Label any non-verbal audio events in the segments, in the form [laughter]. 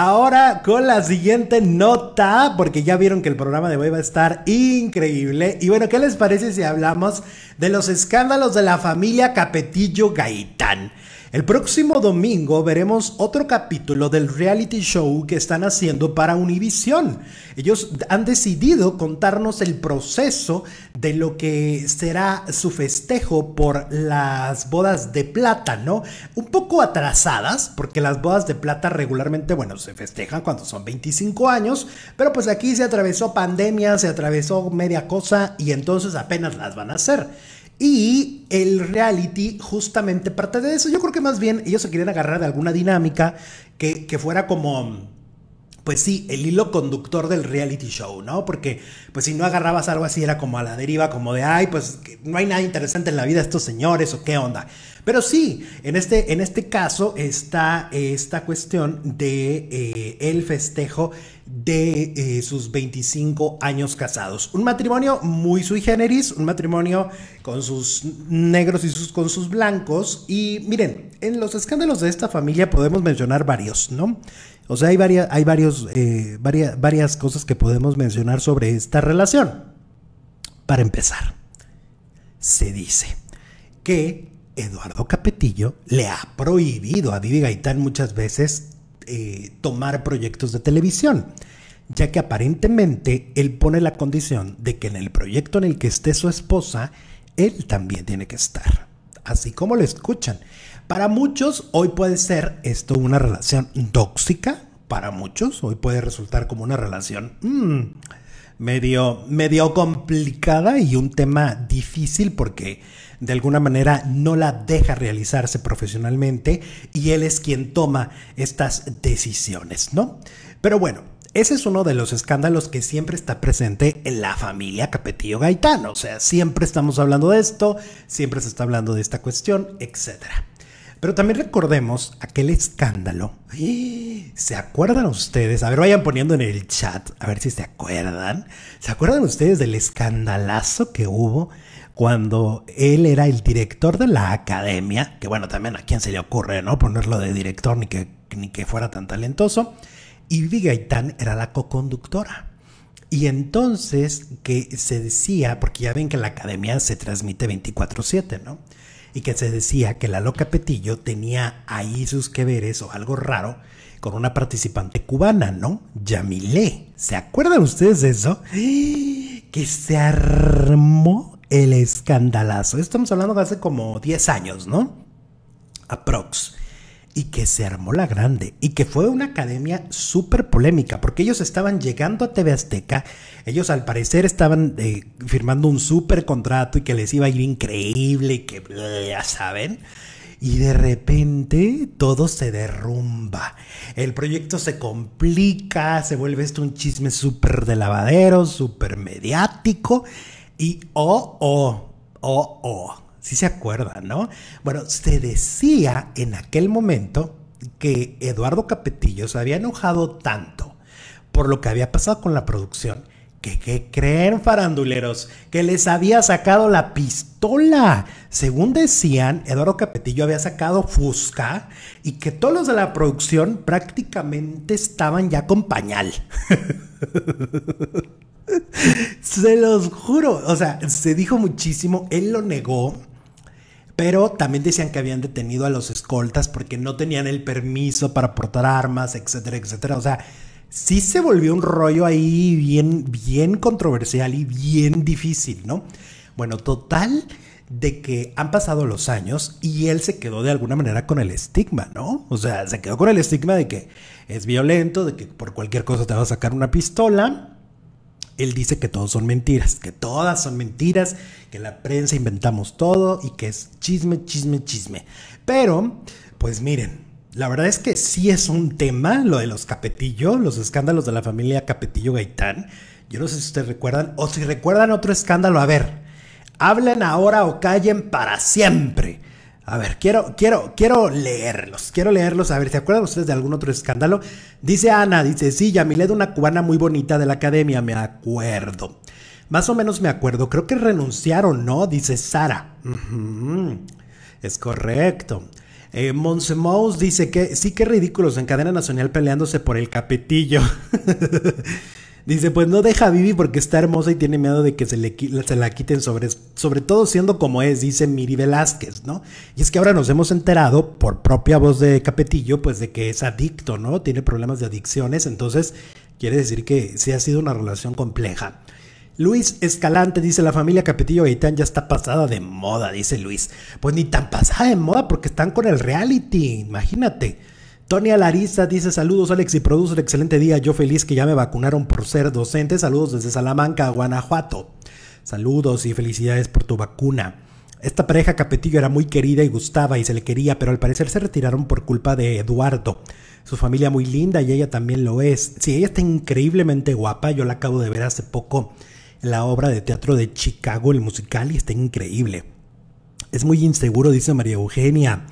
Ahora con la siguiente nota, porque ya vieron que el programa de hoy va a estar increíble. Y bueno, ¿qué les parece si hablamos de los escándalos de la familia Capetillo Gaitán? El próximo domingo veremos otro capítulo del reality show que están haciendo para Univision. Ellos han decidido contarnos el proceso de lo que será su festejo por las bodas de plata, ¿no? Un poco atrasadas, porque las bodas de plata regularmente, bueno, se festejan cuando son 25 años, pero pues aquí se atravesó pandemia, se atravesó media cosa y entonces apenas las van a hacer. Y el reality justamente parte de eso. Yo creo que más bien ellos se querían agarrar de alguna dinámica que, fuera como pues sí, el hilo conductor del reality show, ¿no? Porque pues si no agarrabas algo así era como a la deriva, como de, ay, pues no hay nada interesante en la vida de estos señores o qué onda. Pero sí, en este, en este caso está esta cuestión de eh, el festejo de eh, sus 25 años casados. Un matrimonio muy sui generis, un matrimonio con sus negros y sus, con sus blancos. Y miren, en los escándalos de esta familia podemos mencionar varios, ¿no? O sea, hay, hay varios, eh, varias cosas que podemos mencionar sobre esta relación. Para empezar, se dice que Eduardo Capetillo le ha prohibido a Vivi Gaitán muchas veces eh, tomar proyectos de televisión, ya que aparentemente él pone la condición de que en el proyecto en el que esté su esposa, él también tiene que estar, así como lo escuchan. Para muchos hoy puede ser esto una relación tóxica, para muchos hoy puede resultar como una relación mm, medio, medio complicada y un tema difícil porque de alguna manera no la deja realizarse profesionalmente y él es quien toma estas decisiones, ¿no? Pero bueno, ese es uno de los escándalos que siempre está presente en la familia Capetillo Gaitán. O sea, siempre estamos hablando de esto, siempre se está hablando de esta cuestión, etcétera. Pero también recordemos aquel escándalo. [gasps] ¿Se acuerdan ustedes? A ver, vayan poniendo en el chat, a ver si se acuerdan. ¿Se acuerdan ustedes del escandalazo que hubo cuando él era el director de la academia? Que bueno, también a quién se le ocurre, ¿no? Ponerlo de director ni que, ni que fuera tan talentoso. Y Vivi Gaitán era la co-conductora. Y entonces que se decía, porque ya ven que la academia se transmite 24/7, ¿no? y que se decía que la loca Petillo tenía ahí sus queveres o algo raro con una participante cubana, ¿no? Yamilé. ¿Se acuerdan ustedes de eso? [gasps] Que se armó el escandalazo. Estamos hablando de hace como 10 años, ¿no? Aprox y que se armó la grande y que fue una academia súper polémica porque ellos estaban llegando a TV Azteca, ellos al parecer estaban eh, firmando un súper contrato y que les iba a ir increíble y que ya saben. Y de repente todo se derrumba. El proyecto se complica, se vuelve esto un chisme súper de lavadero, súper mediático. Y oh, oh, oh, oh si se acuerdan, ¿no? Bueno, se decía en aquel momento que Eduardo Capetillo se había enojado tanto por lo que había pasado con la producción que, que creen faranduleros que les había sacado la pistola. Según decían, Eduardo Capetillo había sacado Fusca y que todos los de la producción prácticamente estaban ya con pañal. [laughs] se los juro, o sea, se dijo muchísimo, él lo negó. Pero también decían que habían detenido a los escoltas porque no tenían el permiso para portar armas, etcétera, etcétera. O sea, sí se volvió un rollo ahí bien, bien controversial y bien difícil, ¿no? Bueno, total de que han pasado los años y él se quedó de alguna manera con el estigma, ¿no? O sea, se quedó con el estigma de que es violento, de que por cualquier cosa te va a sacar una pistola él dice que todos son mentiras, que todas son mentiras, que la prensa inventamos todo y que es chisme, chisme, chisme. Pero, pues miren, la verdad es que sí es un tema lo de los Capetillo, los escándalos de la familia Capetillo Gaitán. Yo no sé si ustedes recuerdan, o si recuerdan otro escándalo, a ver, hablen ahora o callen para siempre. A ver, quiero, quiero, quiero leerlos. Quiero leerlos. A ver, ¿se acuerdan ustedes de algún otro escándalo? Dice Ana, dice, sí, de una cubana muy bonita de la academia, me acuerdo. Más o menos me acuerdo. Creo que renunciaron, ¿no? Dice Sara. Es correcto. Eh, dice que sí, qué ridículos en cadena nacional peleándose por el capetillo. [laughs] Dice, pues no deja a Vivi porque está hermosa y tiene miedo de que se, le, se la quiten sobre, sobre todo siendo como es, dice Miri Velázquez, ¿no? Y es que ahora nos hemos enterado por propia voz de Capetillo, pues de que es adicto, ¿no? Tiene problemas de adicciones, entonces quiere decir que sí ha sido una relación compleja. Luis Escalante dice, la familia Capetillo Gaitán ya está pasada de moda, dice Luis. Pues ni tan pasada de moda porque están con el reality, imagínate. Tony Alariza dice saludos Alex y produce un excelente día. Yo feliz que ya me vacunaron por ser docente. Saludos desde Salamanca, Guanajuato. Saludos y felicidades por tu vacuna. Esta pareja Capetillo era muy querida y gustaba y se le quería, pero al parecer se retiraron por culpa de Eduardo. Su familia muy linda y ella también lo es. Sí, ella está increíblemente guapa. Yo la acabo de ver hace poco en la obra de teatro de Chicago, el musical, y está increíble. Es muy inseguro, dice María Eugenia.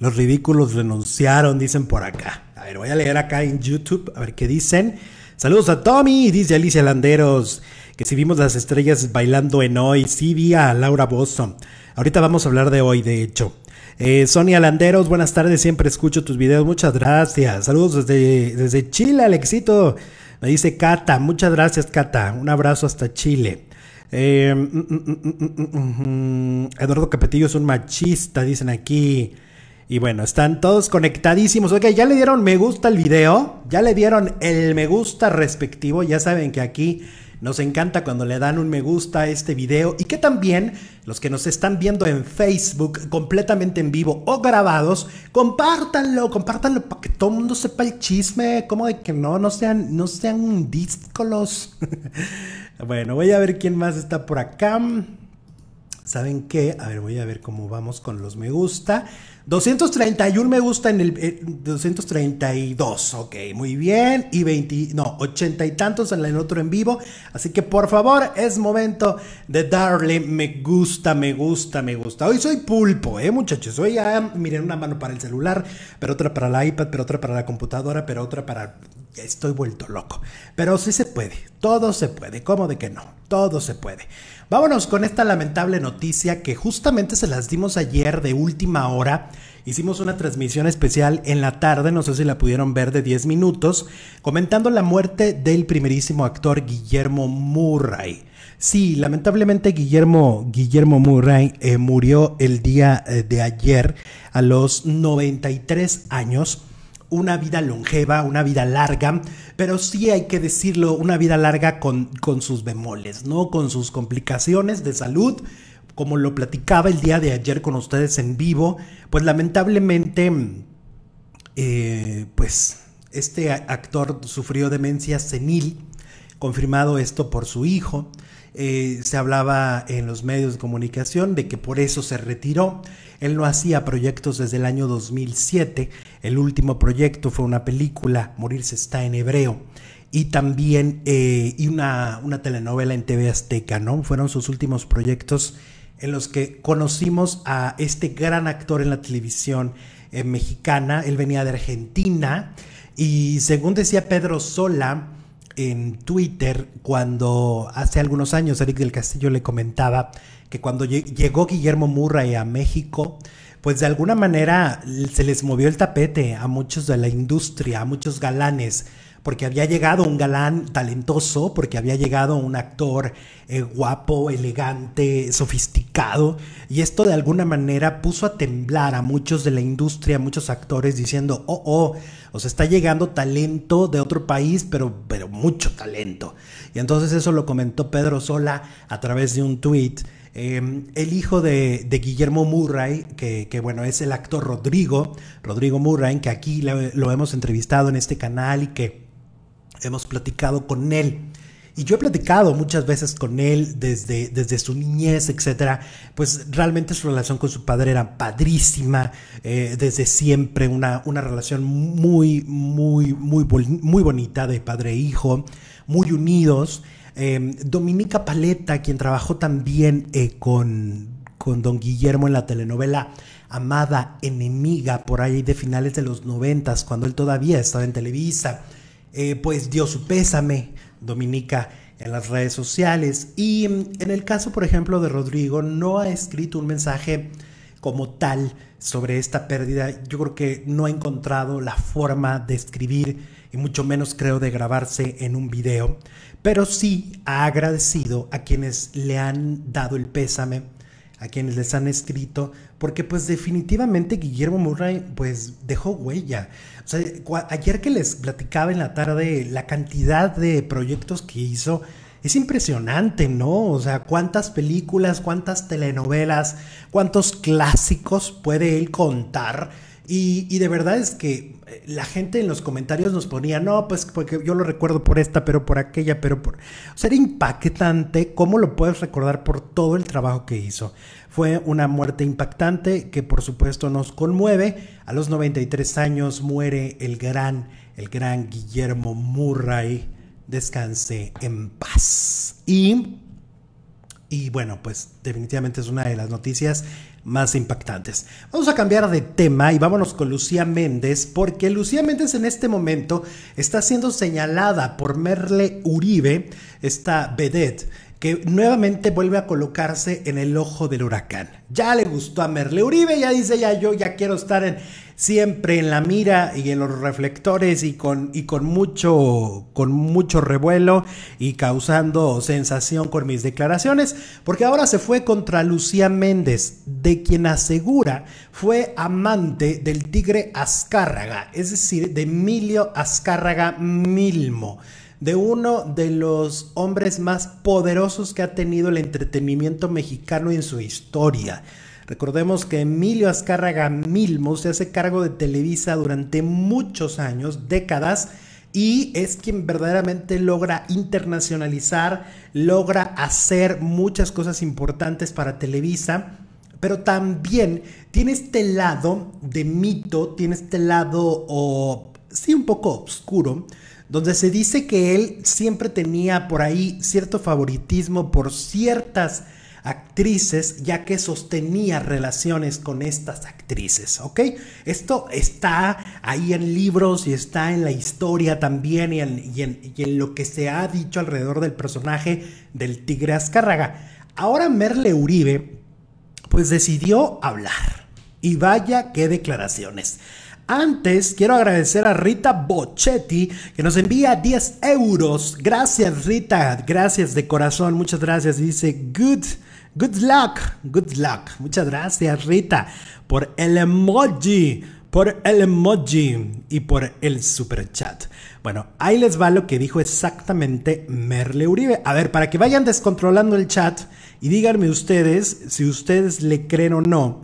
Los ridículos renunciaron, dicen por acá. A ver, voy a leer acá en YouTube, a ver qué dicen. Saludos a Tommy, dice Alicia Landeros, que si vimos las estrellas bailando en hoy, sí vi a Laura Boston. Ahorita vamos a hablar de hoy, de hecho. Eh, Sonia Landeros, buenas tardes, siempre escucho tus videos, muchas gracias. Saludos desde, desde Chile, Alexito. Me dice Cata, muchas gracias Cata, un abrazo hasta Chile. Eh, mm, mm, mm, Eduardo Capetillo es un machista, dicen aquí. Y bueno, están todos conectadísimos. Ok, ya le dieron me gusta al video, ya le dieron el me gusta respectivo. Ya saben que aquí nos encanta cuando le dan un me gusta a este video y que también los que nos están viendo en Facebook completamente en vivo o grabados, compártanlo, compártanlo para que todo el mundo sepa el chisme, como de que no, no sean, no sean discolos, [laughs] bueno, voy a ver quién más está por acá. ¿Saben qué? A ver, voy a ver cómo vamos con los me gusta. 231 me gusta en el 232. Eh, ok, muy bien. Y 20, no, 80 y tantos en el otro en vivo. Así que por favor, es momento de darle me gusta, me gusta, me gusta. Hoy soy pulpo, ¿eh, muchachos? Hoy ya, ah, miren, una mano para el celular, pero otra para la iPad, pero otra para la computadora, pero otra para estoy vuelto loco. Pero sí se puede, todo se puede, ¿cómo de que no? Todo se puede. Vámonos con esta lamentable noticia que justamente se las dimos ayer de última hora. Hicimos una transmisión especial en la tarde, no sé si la pudieron ver de 10 minutos, comentando la muerte del primerísimo actor Guillermo Murray. Sí, lamentablemente Guillermo, Guillermo Murray eh, murió el día eh, de ayer a los 93 años una vida longeva, una vida larga, pero sí hay que decirlo, una vida larga con, sus bemoles, ¿no? Con sus complicaciones de salud, como lo platicaba el día de ayer con ustedes en vivo, pues lamentablemente, eh, pues este actor sufrió demencia senil confirmado esto por su hijo. Eh, se hablaba en los medios de comunicación de que por eso se retiró. Él no hacía proyectos desde el año 2007. El último proyecto fue una película, Morirse está en hebreo, y también eh, y una, una telenovela en TV Azteca, ¿no? Fueron sus últimos proyectos en los que conocimos a este gran actor en la televisión eh, mexicana. Él venía de Argentina y según decía Pedro Sola, en Twitter cuando hace algunos años Eric del Castillo le comentaba que cuando llegó Guillermo Murray a México, pues de alguna manera se les movió el tapete a muchos de la industria, a muchos galanes, porque había llegado un galán talentoso, porque había llegado un actor eh, guapo, elegante, sofisticado, y esto de alguna manera puso a temblar a muchos de la industria, a muchos actores diciendo, oh, oh, o sea, está llegando talento de otro país, pero, pero mucho talento. Y entonces eso lo comentó Pedro Sola a través de un tweet. Em, el hijo de, de Guillermo Murray, que, bueno, es el actor Rodrigo, Rodrigo Murray, que aquí lo hemos entrevistado en este canal y que hemos platicado con él y yo he platicado muchas veces con él desde, desde su niñez, etcétera, pues realmente su relación con su padre era padrísima, eh, desde siempre una, una relación muy, muy, muy, muy bonita de padre e hijo, muy unidos. Em, Dominica Paleta, quien trabajó también eh, con, con don Guillermo en la telenovela Amada Enemiga, por ahí de finales de los noventas, cuando él todavía estaba en Televisa. Eh, pues dio su pésame Dominica en las redes sociales. Y mm, en el caso, por ejemplo, de Rodrigo, no ha escrito un mensaje como tal sobre esta pérdida. Yo creo que no ha encontrado la forma de escribir y mucho menos creo de grabarse en un video. Pero sí ha agradecido a quienes le han dado el pésame a quienes les han escrito, porque pues definitivamente Guillermo Murray pues dejó huella. O sea, ayer que les platicaba en la tarde la cantidad de proyectos que hizo, es impresionante, ¿no? O sea, cuántas películas, cuántas telenovelas, cuántos clásicos puede él contar y, de verdad es que eh, la gente en los comentarios nos ponía, no, pues porque yo lo recuerdo por esta, pero por aquella, pero por... O sea, era impactante cómo lo puedes recordar por todo el trabajo que hizo. Fue una muerte impactante que por supuesto nos conmueve. A los 93 años muere el gran, el gran Guillermo Murray. Descanse en paz. Y... Y bueno, pues definitivamente es una de las noticias más impactantes. Vamos a cambiar de tema y vámonos con Lucía Méndez, porque Lucía Méndez en este momento está siendo señalada por Merle Uribe, esta vedette que nuevamente vuelve a colocarse en el ojo del huracán. Ya le gustó a Merle Uribe, ya dice, ya yo ya quiero estar siempre en la mira y en los reflectores y con, mucho, con mucho revuelo y causando sensación con mis declaraciones, porque ahora se fue contra Lucía Méndez, de quien asegura fue amante del tigre Azcárraga, es decir, de Emilio Azcárraga Milmo de uno de los hombres más poderosos que ha tenido el entretenimiento mexicano en su historia. Recordemos que Emilio Azcárraga Milmo se hace cargo de Televisa durante muchos años, décadas, y es quien verdaderamente logra internacionalizar, logra hacer muchas cosas importantes para Televisa, pero también tiene este lado de mito, tiene este lado, o sí, un poco oscuro, donde se dice que él siempre tenía por ahí cierto favoritismo por ciertas actrices, ya que sostenía relaciones con estas actrices, ¿ok? Esto está ahí en libros y está en la historia también y en, lo que se ha dicho alrededor del personaje del Tigre Azcárraga. Ahora Merle Uribe, pues decidió hablar. Y vaya qué declaraciones. Antes, quiero agradecer a Rita Bocchetti que nos envía 10 euros. Gracias, Rita. Gracias de corazón. Muchas gracias. Dice, good, good luck, good luck. Muchas gracias, Rita, por el emoji, por el emoji y por el super chat. Bueno, ahí les va lo que dijo exactamente Merle Uribe. A ver, para que vayan descontrolando el chat y díganme ustedes si ustedes le creen o no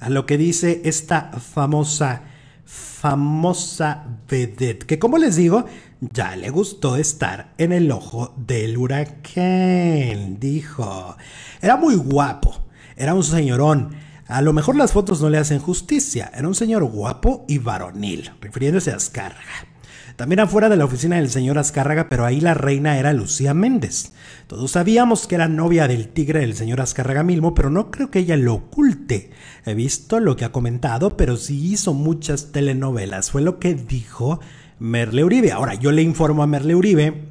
a lo que dice esta famosa famosa vedette, que como les digo, ya le gustó estar en el ojo del huracán, dijo. Era muy guapo, era un señorón. A lo mejor las fotos no le hacen justicia, era un señor guapo y varonil, refiriéndose a Azcárraga. También afuera de la oficina del señor Azcárraga, pero ahí la reina era Lucía Méndez. Todos sabíamos que era novia del tigre del señor Azcárraga mismo, pero no creo que ella lo oculte. He visto lo que ha comentado, pero sí hizo muchas telenovelas. Fue lo que dijo Merle Uribe. Ahora, yo le informo a Merle Uribe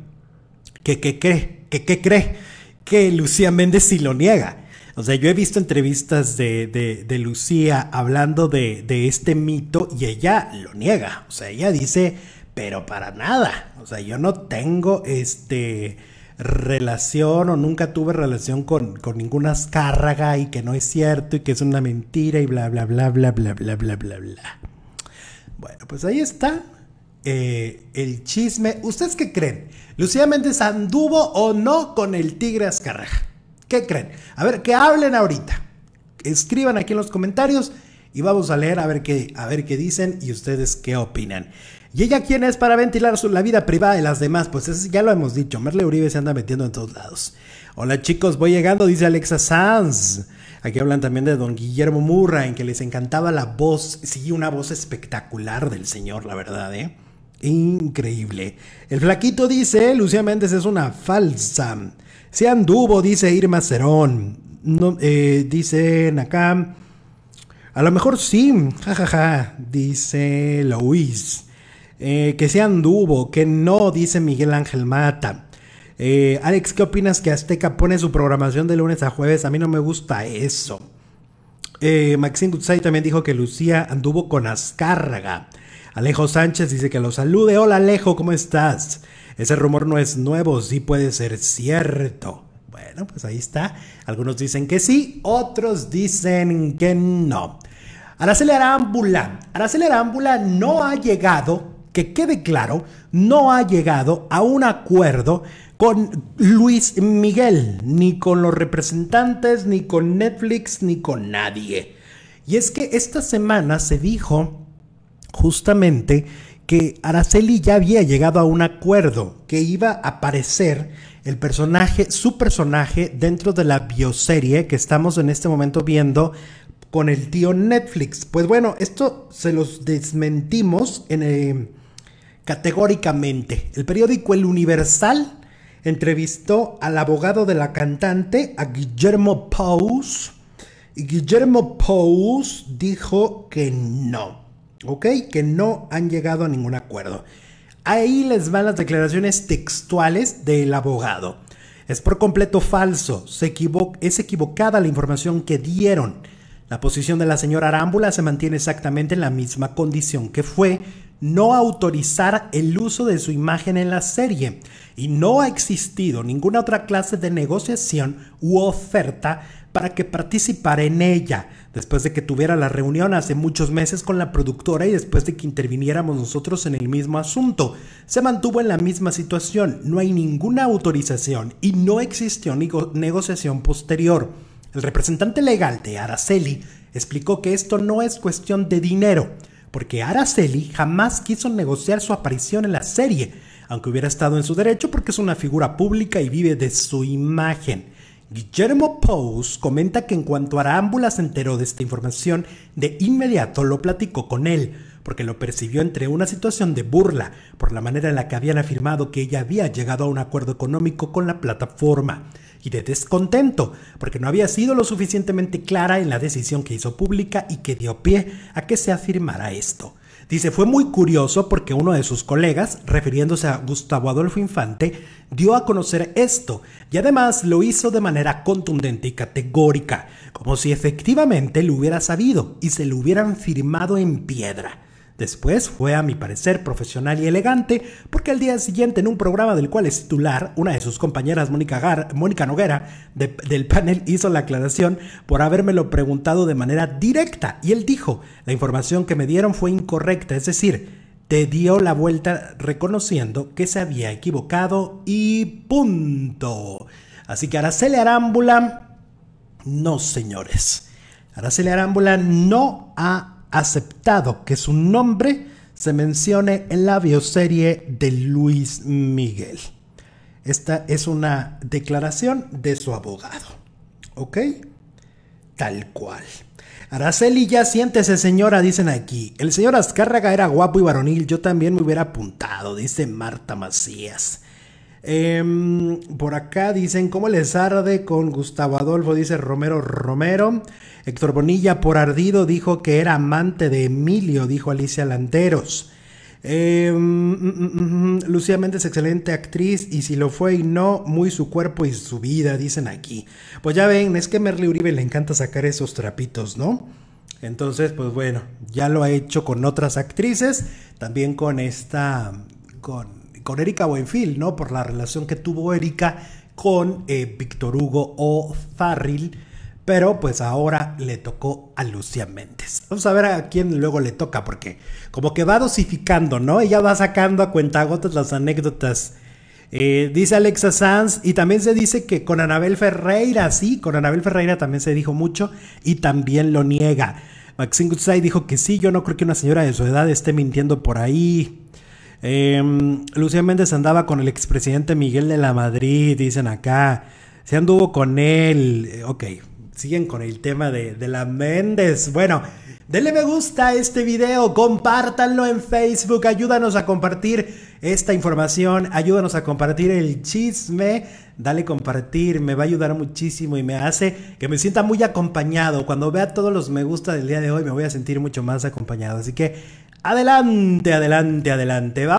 que qué cree, que qué cree, que Lucía Méndez sí lo niega. O sea, yo he visto entrevistas de, Lucía hablando de, de, este mito y ella lo niega. O sea, ella dice, pero para nada. O sea, yo no tengo este relación o nunca tuve relación con, con ninguna escárraga y que no es cierto y que es una mentira y bla, bla, bla, bla, bla, bla, bla, bla, bla. Bueno, pues ahí está eh, el chisme. ¿Ustedes qué creen? ¿Lucía Méndez anduvo o no con el Tigre Azcárraga? ¿Qué creen? A ver, que hablen ahorita. Escriban aquí en los comentarios y vamos a leer a ver qué, a ver qué dicen y ustedes qué opinan. ¿Y ella quién es para ventilar la vida privada de las demás? Pues ya lo hemos dicho, Merle Uribe se anda metiendo en todos lados. Hola chicos, voy llegando, dice Alexa Sanz. Aquí hablan también de don Guillermo Murra, en que les encantaba la voz, sí, una voz espectacular del señor, la verdad, ¿eh? Increíble. El flaquito dice, Lucía Méndez es una falsa. Se anduvo, dice Irma Cerón. No, eh, Nakam. A lo mejor sí, jajaja, dice Luis. Eh, que sea anduvo, que no, dice Miguel Ángel Mata. Eh, Alex, ¿qué opinas que Azteca pone su programación de lunes a jueves? A mí no me gusta eso. Eh, Maxine también dijo que Lucía anduvo con Azcárraga. Alejo Sánchez dice que lo salude. Hola Alejo, ¿cómo estás? Ese rumor no es nuevo, sí puede ser cierto. Bueno, pues ahí está. Algunos dicen que sí, otros dicen que no. Araceli Arámbula. Araceli Arámbula no ha llegado, que quede claro, no ha llegado a un acuerdo con Luis Miguel, ni con los representantes, ni con Netflix, ni con nadie. Y es que esta semana se dijo justamente que Araceli ya había llegado a un acuerdo que iba a aparecer el personaje, su personaje dentro de la bioserie que estamos en este momento viendo con el tío Netflix. Pues bueno, esto se los desmentimos en, eh, categóricamente. El periódico El Universal entrevistó al abogado de la cantante, a Guillermo Pous, y Guillermo Pous dijo que no, ¿ok? Que no han llegado a ningún acuerdo. Ahí les van las declaraciones textuales del abogado. Es por completo falso, es equivocada la información que dieron. La posición de la señora Arámbula se mantiene exactamente en la misma condición que fue no autorizar el uso de su imagen en la serie y no ha existido ninguna otra clase de negociación u oferta para que participara en ella después de que tuviera la reunión hace muchos meses con la productora y después de que interviniéramos nosotros en el mismo asunto. Se mantuvo en la misma situación, no hay ninguna autorización y no existió negociación posterior. El representante legal de Araceli explicó que esto no es cuestión de dinero, porque Araceli jamás quiso negociar su aparición en la serie, aunque hubiera estado en su derecho porque es una figura pública y vive de su imagen. Guillermo Pous comenta que en cuanto Arámbula se enteró de esta información, de inmediato lo platicó con él, porque lo percibió entre una situación de burla por la manera en la que habían afirmado que ella había llegado a un acuerdo económico con la plataforma, y de descontento, porque no había sido lo suficientemente clara en la decisión que hizo pública y que dio pie a que se afirmara esto. Dice, fue muy curioso porque uno de sus colegas, refiriéndose a Gustavo Adolfo Infante, dio a conocer esto y además lo hizo de manera contundente y categórica, como si efectivamente lo hubiera sabido y se lo hubieran firmado en piedra. Después fue, a mi parecer, profesional y elegante, porque al día siguiente, en un programa del cual es titular, una de sus compañeras, Mónica, Mónica Noguera, del panel, hizo la aclaración por habérmelo preguntado de manera directa. Y él dijo, la información que me dieron fue incorrecta, es decir, te dio la vuelta reconociendo que se había equivocado y punto. Así que Araceli Arámbula, no señores. Araceli Arámbula no ha aceptado que su nombre se mencione en la bioserie de Luis Miguel. Esta es una declaración de su abogado. ¿Ok? Tal cual. Araceli, ya siéntese, señora, dicen aquí. El señor Azcárraga era guapo y varonil, yo también me hubiera apuntado, dice Marta Macías. Em, por acá dicen, ¿cómo les arde con Gustavo Adolfo? Dice Romero Romero. Héctor Bonilla, por ardido, dijo que era amante de Emilio, dijo Alicia Lanteros. Eh, em, es mm, mm, mm, Lucía Méndez, excelente actriz, y si lo fue y no, muy su cuerpo y su vida, dicen aquí. Pues ya ven, es que a Merle Uribe le encanta sacar esos trapitos, ¿no? Entonces, pues bueno, ya lo ha hecho con otras actrices, también con esta, con con Erika Buenfil, ¿no? Por la relación que tuvo Erika con eh, Víctor Hugo o Farril. Pero pues ahora le tocó a Lucía Méndez. Vamos a ver a quién luego le toca, porque como que va dosificando, ¿no? Ella va sacando a cuentagotas las anécdotas. Eh, dice Alexa Sanz, y también se dice que con Anabel Ferreira, sí, con Anabel Ferreira también se dijo mucho y también lo niega. Maxine Gutsai dijo que sí, yo no creo que una señora de su edad esté mintiendo por ahí. Em, Lucía Méndez andaba con el expresidente Miguel de la Madrid, dicen acá. Se anduvo con él. Eh, ok, siguen con el tema de, la Méndez. Bueno, denle me gusta a este video, compártanlo en Facebook, ayúdanos a compartir esta información, ayúdanos a compartir el chisme, dale compartir, me va a ayudar muchísimo y me hace que me sienta muy acompañado. Cuando vea todos los me gusta del día de hoy, me voy a sentir mucho más acompañado. Así que adelante, adelante, adelante.